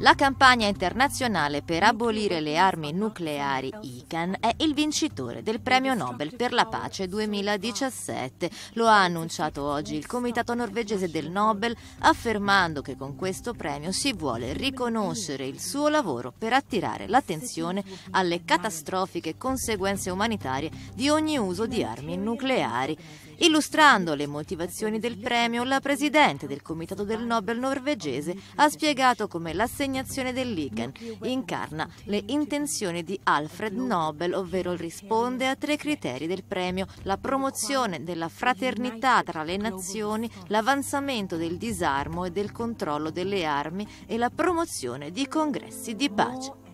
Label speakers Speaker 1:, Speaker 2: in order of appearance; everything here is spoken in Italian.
Speaker 1: La campagna internazionale per abolire le armi nucleari ICAN è il vincitore del Premio Nobel per la pace 2017. Lo ha annunciato oggi il Comitato norvegese del Nobel, affermando che con questo premio si vuole riconoscere il suo lavoro per attirare l'attenzione alle catastrofiche conseguenze umanitarie di ogni uso di armi nucleari. Illustrando le motivazioni del premio, la presidente del Comitato del Nobel norvegese ha spiegato come l'assegnazione consegnazione del Liken incarna le intenzioni di Alfred Nobel, ovvero risponde a tre criteri del premio, la promozione della fraternità tra le nazioni, l'avanzamento del disarmo e del controllo delle armi e la promozione di congressi di pace.